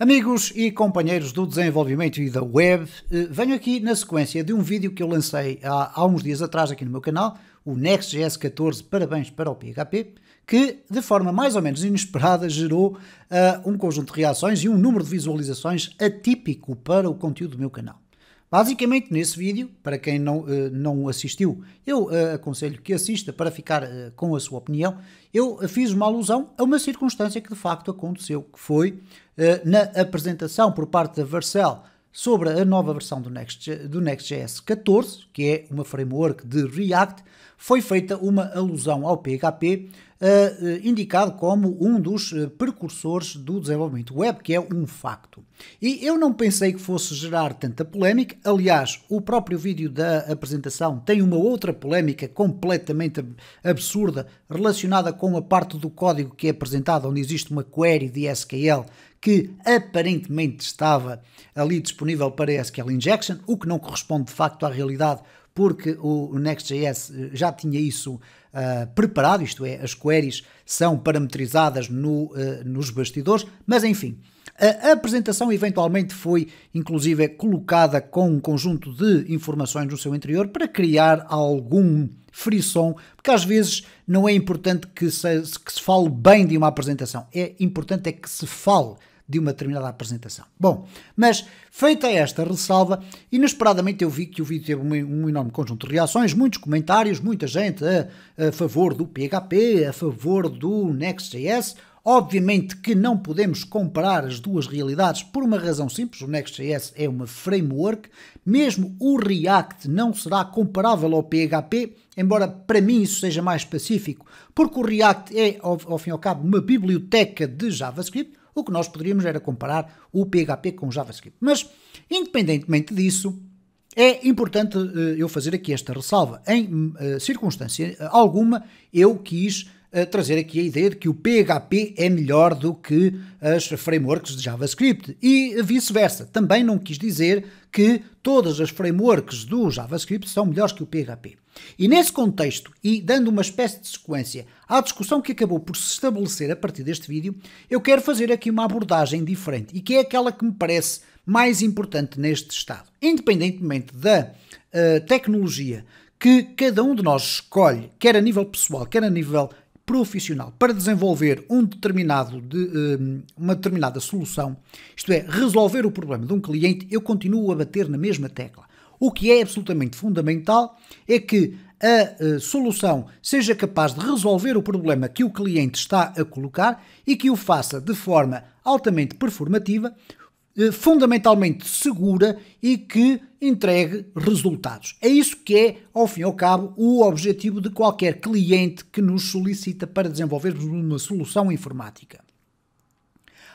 Amigos e companheiros do desenvolvimento e da web, eh, venho aqui na sequência de um vídeo que eu lancei há, há uns dias atrás aqui no meu canal, o Next.js 14 Parabéns para o PHP, que de forma mais ou menos inesperada gerou uh, um conjunto de reações e um número de visualizações atípico para o conteúdo do meu canal. Basicamente, nesse vídeo, para quem não, uh, não assistiu, eu uh, aconselho que assista para ficar uh, com a sua opinião. Eu fiz uma alusão a uma circunstância que de facto aconteceu, que foi na apresentação por parte da Vercel sobre a nova versão do, Next, do Next.js 14, que é uma framework de React, foi feita uma alusão ao PHP, uh, eh, eh, indicado como um dos eh, precursores do desenvolvimento web, que é um facto. E eu não pensei que fosse gerar tanta polémica, aliás, o próprio vídeo da apresentação tem uma outra polémica completamente absurda relacionada com a parte do código que é apresentado, onde existe uma query de SQL que aparentemente estava ali disponível para SQL Injection, o que não corresponde de facto à realidade, porque o Next.js eh, já tinha isso uh, preparado, isto é, as queries são parametrizadas no, uh, nos bastidores, mas enfim. A apresentação eventualmente foi, inclusive, colocada com um conjunto de informações no seu interior para criar algum frisson, porque às vezes não é importante que se, que se fale bem de uma apresentação, é importante é que se fale de uma determinada apresentação. Bom, mas feita esta ressalva, inesperadamente eu vi que o vídeo teve um, um enorme conjunto de reações, muitos comentários, muita gente a, a favor do PHP, a favor do Next.js, Obviamente que não podemos comparar as duas realidades por uma razão simples, o Next.js é uma framework, mesmo o React não será comparável ao PHP, embora para mim isso seja mais específico, porque o React é, ao, ao fim e ao cabo, uma biblioteca de JavaScript, o que nós poderíamos era comparar o PHP com o JavaScript. Mas, independentemente disso, é importante eh, eu fazer aqui esta ressalva. Em eh, circunstância eh, alguma, eu quis trazer aqui a ideia de que o PHP é melhor do que as frameworks de JavaScript e vice-versa. Também não quis dizer que todas as frameworks do JavaScript são melhores que o PHP. E nesse contexto, e dando uma espécie de sequência à discussão que acabou por se estabelecer a partir deste vídeo, eu quero fazer aqui uma abordagem diferente e que é aquela que me parece mais importante neste estado. Independentemente da uh, tecnologia que cada um de nós escolhe, quer a nível pessoal, quer a nível profissional para desenvolver um determinado de, ehm, uma determinada solução, isto é, resolver o problema de um cliente, eu continuo a bater na mesma tecla. O que é absolutamente fundamental é que a, a eh, solução seja capaz de resolver o problema que o cliente está a colocar e que o faça de forma altamente performativa, eh, fundamentalmente segura e que entregue resultados. É isso que é, ao fim e ao cabo, o objetivo de qualquer cliente que nos solicita para desenvolvermos uma solução informática.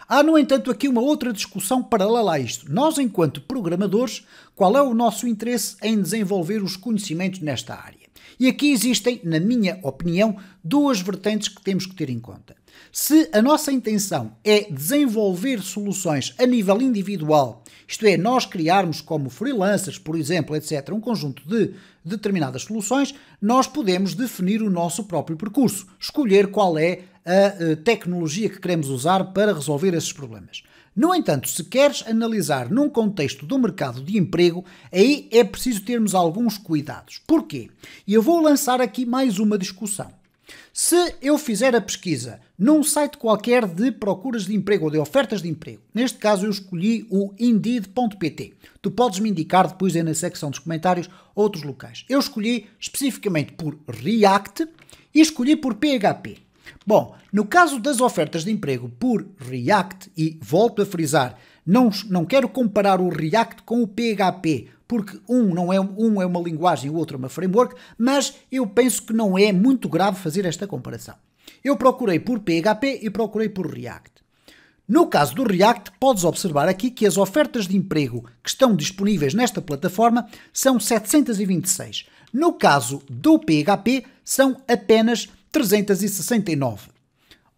Há, no entanto, aqui uma outra discussão paralela a isto. Nós, enquanto programadores, qual é o nosso interesse em desenvolver os conhecimentos nesta área? E aqui existem, na minha opinião, duas vertentes que temos que ter em conta. Se a nossa intenção é desenvolver soluções a nível individual, isto é, nós criarmos como freelancers, por exemplo, etc., um conjunto de determinadas soluções, nós podemos definir o nosso próprio percurso, escolher qual é a eh, tecnologia que queremos usar para resolver esses problemas. No entanto, se queres analisar num contexto do mercado de emprego, aí é preciso termos alguns cuidados. Porquê? E eu vou lançar aqui mais uma discussão. Se eu fizer a pesquisa num site qualquer de procuras de emprego ou de ofertas de emprego, neste caso eu escolhi o Indeed.pt. Tu podes me indicar depois aí na secção dos comentários outros locais. Eu escolhi especificamente por React e escolhi por PHP. Bom, no caso das ofertas de emprego por React, e volto a frisar, não, não quero comparar o React com o PHP, porque um, não é, um é uma linguagem, o outro é uma framework, mas eu penso que não é muito grave fazer esta comparação. Eu procurei por PHP e procurei por React. No caso do React, podes observar aqui que as ofertas de emprego que estão disponíveis nesta plataforma são 726. No caso do PHP, são apenas 369.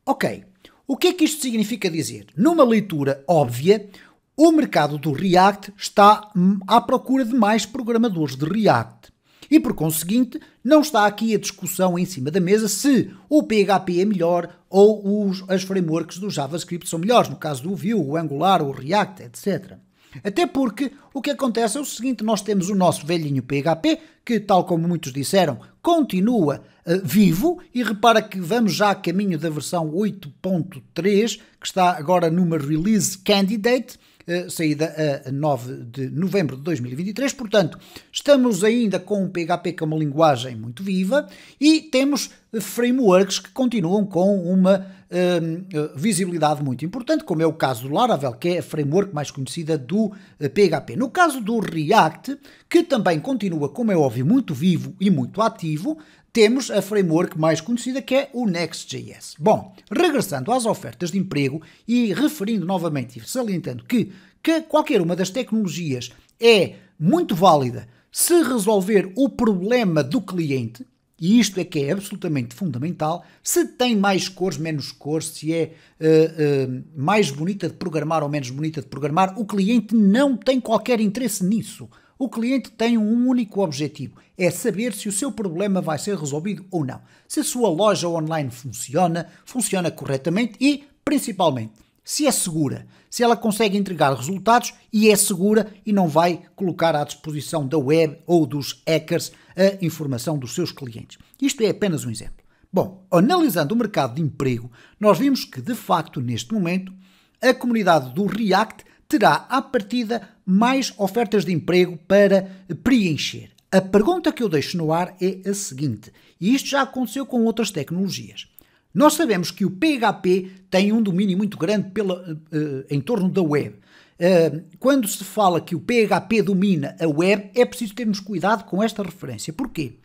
Ok, o que é que isto significa dizer? Numa leitura óbvia, o mercado do React está hum, à procura de mais programadores de React. E por conseguinte, não está aqui a discussão em cima da mesa se o PHP é melhor ou os, as frameworks do JavaScript são melhores, no caso do Vue, o Angular, o React, etc. Até porque o que acontece é o seguinte: nós temos o nosso velhinho PHP, que, tal como muitos disseram, continua uh, vivo, e repara que vamos já a caminho da versão 8.3, que está agora numa release candidate eh, saída a 9 de novembro de 2023. Portanto, estamos ainda com o PHP, que é uma linguagem muito viva, e temos frameworks que continuam com uma Hum, eh, visibilidade muito importante, como é o caso do Laravel, que é a framework mais conhecida do PHP. Eh, no caso do React, que também continua, como é óbvio, muito vivo e muito ativo, temos a framework mais conhecida que é o Next.js. Bom, regressando às ofertas de emprego e referindo novamente e salientando que, que qualquer uma das tecnologias é muito válida se resolver o problema do cliente, e isto é que é absolutamente fundamental. Se tem mais cores, menos cores, se é uh, uh, mais bonita de programar ou menos bonita de programar, o cliente não tem qualquer interesse nisso. O cliente tem um único objetivo: é saber se o seu problema vai ser resolvido ou não. Se a sua loja online funciona, funciona corretamente e, principalmente, se é segura, se ela consegue entregar resultados e é segura e não vai colocar à disposição da web ou dos hackers a informação dos seus clientes. Isto é apenas um exemplo. Bom, analisando o mercado de emprego, nós vimos que, de facto, neste momento, a comunidade do React terá à partida mais ofertas de emprego para preencher. A pergunta que eu deixo no ar é a seguinte, e isto já aconteceu com outras tecnologias. Nós sabemos que o PHP tem um domínio muito grande pela, uh, em torno da web. Uh, quando se fala que o PHP domina a web, é preciso termos cuidado com esta referência. Porquê?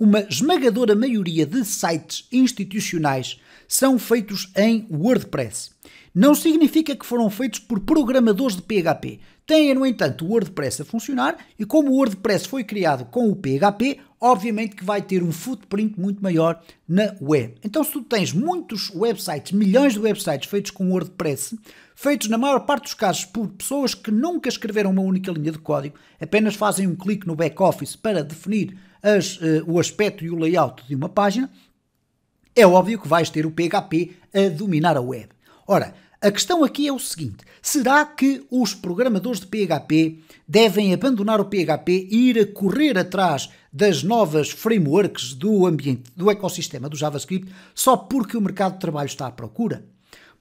Uma esmagadora maioria de sites institucionais são feitos em WordPress. Não significa que foram feitos por programadores de PHP. Têm, no entanto, o WordPress a funcionar e, como o WordPress foi criado com o PHP, obviamente que vai ter um footprint muito maior na web. Então, se tu tens muitos websites, milhões de websites feitos com WordPress, feitos na maior parte dos casos por pessoas que nunca escreveram uma única linha de código, apenas fazem um clique no back-office para definir as, uh, o aspecto e o layout de uma página, é óbvio que vais ter o PHP a dominar a web. Ora, a questão aqui é o seguinte: será que os programadores de PHP devem abandonar o PHP e ir a correr atrás das novas frameworks do ambiente, do ecossistema do JavaScript, só porque o mercado de trabalho está à procura?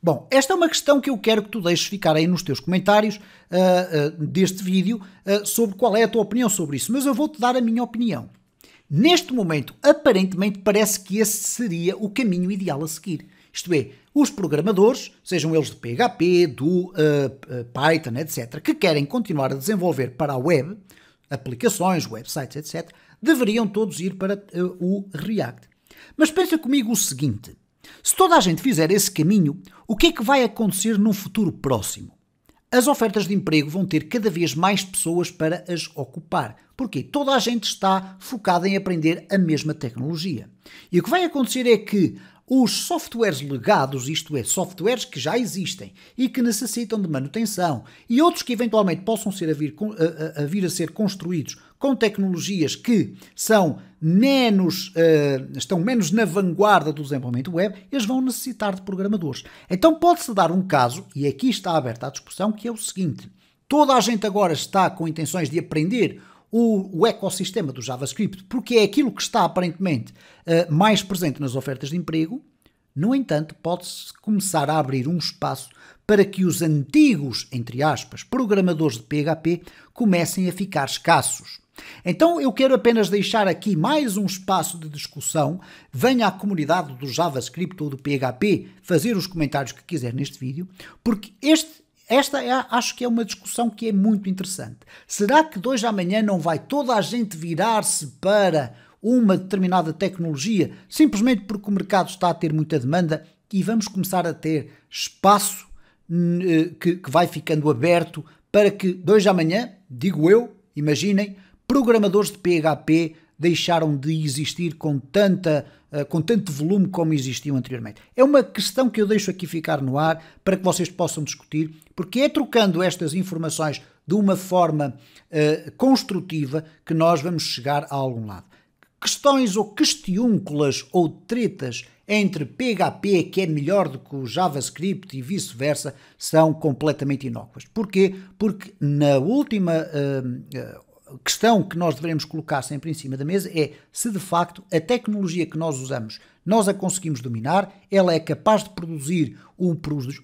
Bom, esta é uma questão que eu quero que tu deixes ficar aí nos teus comentários uh, uh, deste vídeo uh, sobre qual é a tua opinião sobre isso, mas eu vou-te dar a minha opinião. Neste momento, aparentemente, parece que esse seria o caminho ideal a seguir. Isto é, os programadores, sejam eles de PHP, do uh, uh Python, etc., que querem continuar a desenvolver para a web, aplicações, websites, etc., deveriam todos ir para uh, o React. Mas pensa comigo o seguinte: se toda a gente fizer esse caminho, o que é que vai acontecer num futuro próximo? As ofertas de emprego vão ter cada vez mais pessoas para as ocupar, porque toda a gente está focada em aprender a mesma tecnologia. E o que vai acontecer é que os softwares legados, isto é, softwares que já existem e que necessitam de manutenção, e outros que eventualmente possam ser a vir a, a, vir a ser construídos com tecnologias que são menos, uh, estão menos na vanguarda do desenvolvimento web, eles vão necessitar de programadores. Então pode-se dar um caso, e aqui está aberta a discussão, que é o seguinte: toda a gente agora está com intenções de aprender o, o, ecossistema do JavaScript, porque é aquilo que está aparentemente uh, mais presente nas ofertas de emprego. No entanto, pode-se começar a abrir um espaço para que os antigos, entre aspas, programadores de PHP comecem a ficar escassos. Então eu quero apenas deixar aqui mais um espaço de discussão. Venha à comunidade do JavaScript ou do PHP fazer os comentários que quiser neste vídeo, porque este esta é, acho que é uma discussão que é muito interessante. Será que dois hoje amanhã não vai toda a gente virar-se para uma determinada tecnologia simplesmente porque o mercado está a ter muita demanda e vamos começar a ter espaço hum, eh, que, que vai ficando aberto para que dois hoje amanhã, digo eu, imaginem, programadores de PHP deixaram de existir com, tanta, eh, com tanto volume como existiam anteriormente. É uma questão que eu deixo aqui ficar no ar para que vocês possam discutir, porque é trocando estas informações de uma forma uh, construtiva que nós vamos chegar a algum lado. Questões ou questiúnculas ou tretas entre PHP, que é melhor do que o JavaScript e vice-versa, são completamente inócuas. Porquê? Porque na última uh, questão que nós devemos colocar sempre em cima da mesa é se de facto a tecnologia que nós usamos nós a conseguimos dominar, ela é capaz de produzir o,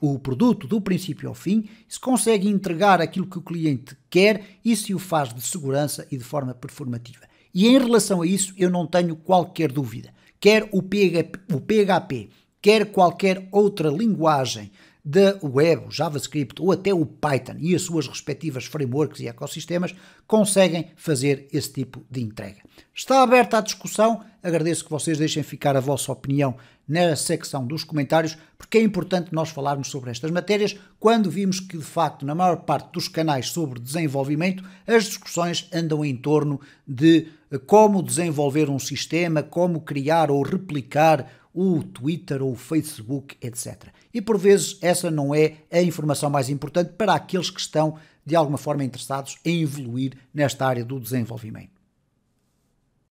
o produto do princípio ao fim, se consegue entregar aquilo que o cliente quer e se o faz de segurança e de forma performativa. E em relação a isso eu não tenho qualquer dúvida. Quer o PHP, o PHP quer qualquer outra linguagem da web, o JavaScript ou até o Python e as suas respectivas frameworks e ecossistemas conseguem fazer esse tipo de entrega. Está aberta a discussão, agradeço que vocês deixem ficar a vossa opinião na secção dos comentários, porque é importante nós falarmos sobre estas matérias quando vimos que, de facto, na maior parte dos canais sobre desenvolvimento, as discussões andam em torno de eh, como desenvolver um sistema, como criar ou replicar o Twitter ou o Facebook, etc. E por vezes essa não é a informação mais importante para aqueles que estão de alguma forma interessados em evoluir nesta área do desenvolvimento.